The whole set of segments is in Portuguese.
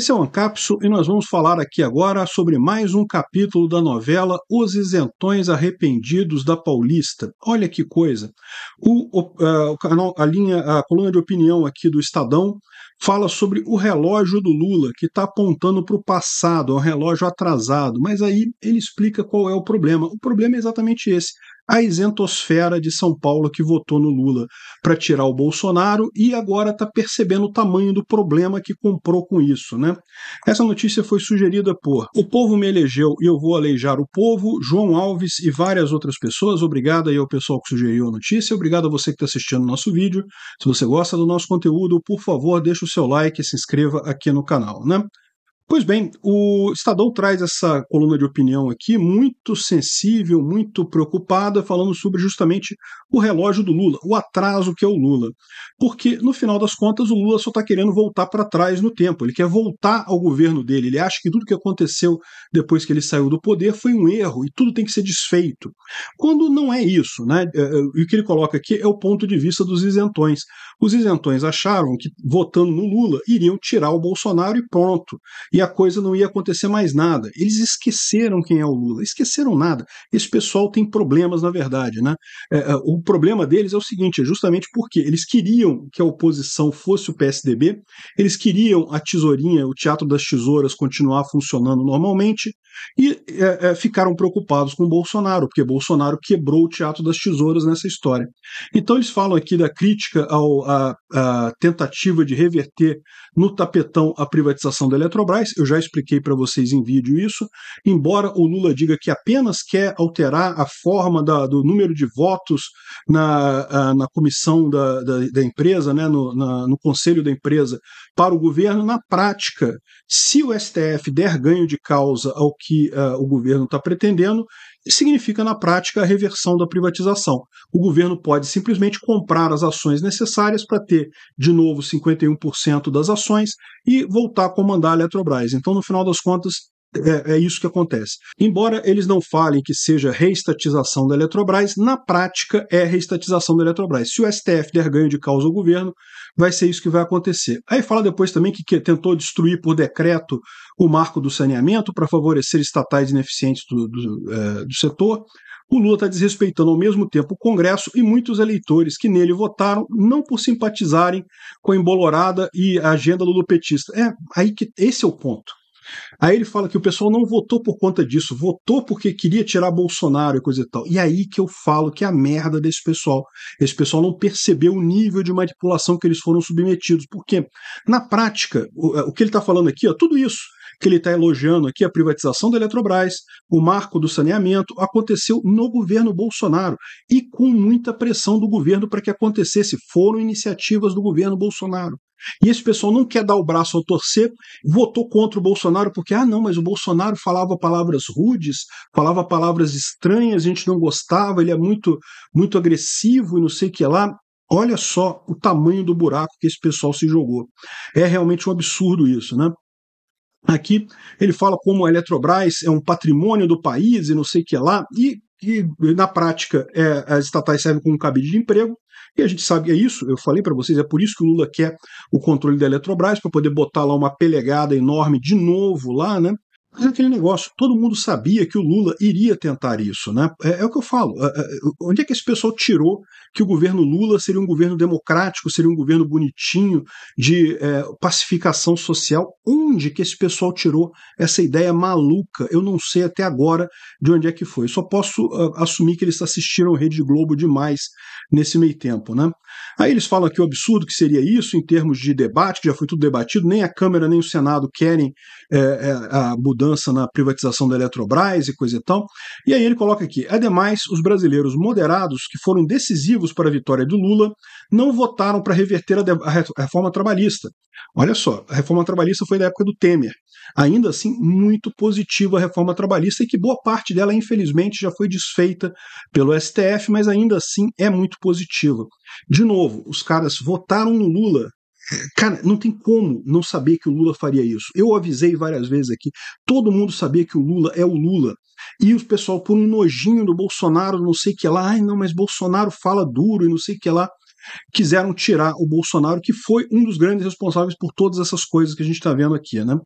Esse é o Ancapso e nós vamos falar aqui agora sobre mais um capítulo da novela Os Isentões Arrependidos da Paulista. Olha que coisa! O, é, a, a, linha, a coluna de opinião aqui do Estadão fala sobre o relógio do Lula, que está apontando para o passado, é um relógio atrasado, mas aí ele explica qual é o problema. O problema é exatamente esse a isentosfera de São Paulo que votou no Lula para tirar o Bolsonaro e agora está percebendo o tamanho do problema que comprou com isso. Né? Essa notícia foi sugerida por O Povo Me Elegeu e Eu Vou Aleijar o Povo, João Alves e várias outras pessoas. Obrigado aí ao pessoal que sugeriu a notícia, obrigado a você que está assistindo o nosso vídeo. Se você gosta do nosso conteúdo, por favor, deixe o seu like e se inscreva aqui no canal. Né? Pois bem, o Estadão traz essa coluna de opinião aqui, muito sensível, muito preocupada, falando sobre justamente o relógio do Lula, o atraso que é o Lula. Porque, no final das contas, o Lula só está querendo voltar para trás no tempo, ele quer voltar ao governo dele, ele acha que tudo que aconteceu depois que ele saiu do poder foi um erro e tudo tem que ser desfeito. Quando não é isso, né? É, é, e o que ele coloca aqui é o ponto de vista dos isentões. Os isentões acharam que, votando no Lula, iriam tirar o Bolsonaro e pronto. E e a coisa não ia acontecer mais nada. Eles esqueceram quem é o Lula, esqueceram nada. Esse pessoal tem problemas, na verdade. Né? É, é o problema deles é o seguinte: é justamente porque eles queriam que a oposição fosse o PSDB, eles queriam a tesourinha, o teatro das tesouras, continuar funcionando normalmente, e é, é, ficaram preocupados com Bolsonaro, porque Bolsonaro quebrou o teatro das tesouras nessa história. Então eles falam aqui da crítica à tentativa de reverter no tapetão a privatização da Eletrobras eu já expliquei para vocês em vídeo isso. Embora o Lula diga que apenas quer alterar a forma da, do número de votos na, ah, na comissão da, da, da empresa, né, no, na, no conselho da empresa, para o governo, na prática, se o STF der ganho de causa ao que uh, o governo está pretendendo, significa na prática a reversão da privatização. O governo pode simplesmente comprar as ações necessárias para ter de novo 51% das ações e voltar a comandar a Eletrobras. Então, no final das contas, é, é, isso que acontece. Embora eles não falem que seja reestatização da Eletrobras, na prática é reestatização da Eletrobras. Se o STF der ganho de causa ao governo, vai ser isso que vai acontecer. Aí fala depois também que, que tentou destruir por decreto o marco do saneamento para favorecer estatais ineficientes do, do, é, do setor. O Lula está desrespeitando ao mesmo tempo o Congresso e muitos eleitores que nele votaram, não por simpatizarem com a embolorada e a agenda lulopetista. É aí que esse é o ponto. Aí ele fala que o pessoal não votou por conta disso, votou porque queria tirar Bolsonaro e coisa e tal. E aí que eu falo que é a merda desse pessoal. Esse pessoal não percebeu o nível de manipulação que eles foram submetidos. Porque, na prática, o, o que ele está falando aqui, ó, tudo isso que ele está elogiando aqui, a privatização da Eletrobras, o marco do saneamento, aconteceu no governo Bolsonaro e com muita pressão do governo para que acontecesse. Foram iniciativas do governo Bolsonaro. E esse pessoal não quer dar o braço ao torcer, votou contra o Bolsonaro porque, ah, não, mas o Bolsonaro falava palavras rudes, falava palavras estranhas, a gente não gostava, ele é muito, muito agressivo e não sei o que lá. Olha só o tamanho do buraco que esse pessoal se jogou. É realmente um absurdo isso, né? Aqui ele fala como a Eletrobras é um patrimônio do país e não sei o que lá, e, e na prática é, as estatais servem como um cabide de emprego, e a gente sabe, é isso, eu falei para vocês, é por isso que o Lula quer o controle da Eletrobras, para poder botar lá uma pelegada enorme de novo lá, né? Mas é aquele negócio, todo mundo sabia que o Lula iria tentar isso, né? É, é o que eu falo. É, é, onde é que esse pessoal tirou que o governo Lula seria um governo democrático, seria um governo bonitinho, de é, pacificação social? Onde que esse pessoal tirou essa ideia maluca? Eu não sei até agora de onde é que foi. só posso uh, assumir que eles assistiram Rede Globo demais nesse meio tempo, né? Aí eles falam que o absurdo que seria isso em termos de debate, que já foi tudo debatido, nem a Câmara nem o Senado querem mudar é, mudança na privatização da Eletrobras e coisa e tal. E aí ele coloca aqui: ademais, os brasileiros moderados que foram decisivos para a vitória do Lula não votaram para reverter a, a reforma trabalhista. Olha só, a reforma trabalhista foi da época do Temer. Ainda assim, muito positiva a reforma trabalhista e que boa parte dela, infelizmente, já foi desfeita pelo STF, mas ainda assim é muito positiva. De novo, os caras votaram no Lula Cara, não tem como não saber que o Lula faria isso. Eu avisei várias vezes aqui, todo mundo sabia que o Lula é o Lula. E o pessoal, por um nojinho do Bolsonaro, não sei o que lá, ai não, mas Bolsonaro fala duro e não sei o que lá, quiseram tirar o Bolsonaro, que foi um dos grandes responsáveis por todas essas coisas que a gente está vendo aqui, né?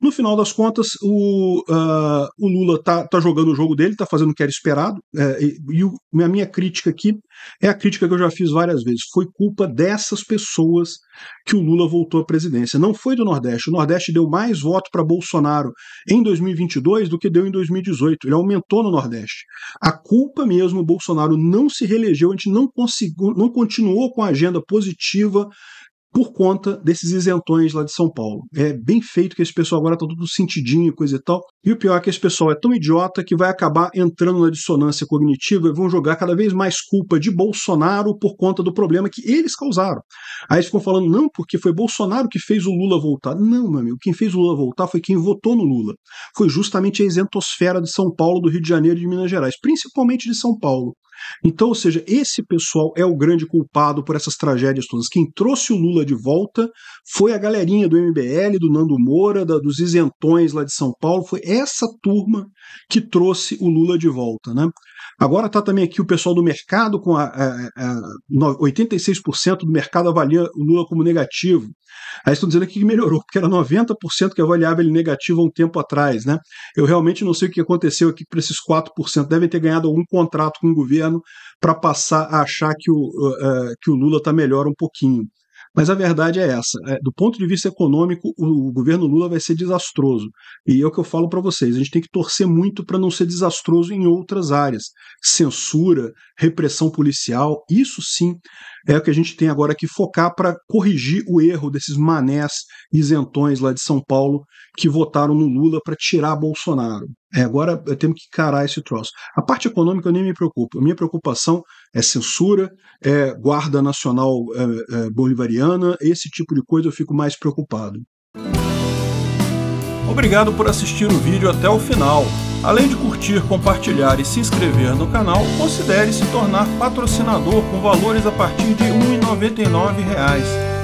No final das contas, o, uh, o Lula tá, tá jogando o jogo dele, tá fazendo o que era esperado, é, e, e o, a minha crítica aqui é a crítica que eu já fiz várias vezes. Foi culpa dessas pessoas que o Lula voltou à presidência. Não foi do Nordeste. O Nordeste deu mais voto para Bolsonaro em 2022 do que deu em 2018. Ele aumentou no Nordeste. A culpa mesmo, o Bolsonaro não se reelegeu, a gente não, conseguiu, não continuou com a agenda positiva por conta desses isentões lá de São Paulo. É bem feito que esse pessoal agora está tudo sentidinho e coisa e tal. E o pior é que esse pessoal é tão idiota que vai acabar entrando na dissonância cognitiva e vão jogar cada vez mais culpa de Bolsonaro por conta do problema que eles causaram. Aí eles ficam falando, não, porque foi Bolsonaro que fez o Lula voltar. Não, meu amigo, quem fez o Lula voltar foi quem votou no Lula. Foi justamente a isentosfera de São Paulo, do Rio de Janeiro e de Minas Gerais, principalmente de São Paulo. Então, ou seja, esse pessoal é o grande culpado por essas tragédias todas. Quem trouxe o Lula de volta foi a galerinha do MBL, do Nando Moura, da, dos isentões lá de São Paulo, foi essa turma que trouxe o Lula de volta, né? Agora está também aqui o pessoal do mercado, com a, a, a 86% do mercado avalia o Lula como negativo. Aí estão dizendo aqui que melhorou, porque era 90% que avaliava ele negativo há um tempo atrás. Né? Eu realmente não sei o que aconteceu aqui para esses 4%. Devem ter ganhado algum contrato com o governo governo para passar a achar que o, uh, que o Lula está melhor um pouquinho. Mas a verdade é essa: é, do ponto de vista econômico, o governo Lula vai ser desastroso. E é o que eu falo para vocês: a gente tem que torcer muito para não ser desastroso em outras áreas. Censura, repressão policial, isso sim é o que a gente tem agora que focar para corrigir o erro desses manés isentões lá de São Paulo que votaram no Lula para tirar Bolsonaro. É, agora eu tenho que encarar esse troço. A parte econômica eu nem me preocupo. A minha preocupação é censura, é guarda nacional é, é, bolivariana, esse tipo de coisa eu fico mais preocupado. Obrigado por assistir o vídeo até o final. Além de curtir, compartilhar e se inscrever no canal, considere se tornar patrocinador com valores a partir de R$ 1,99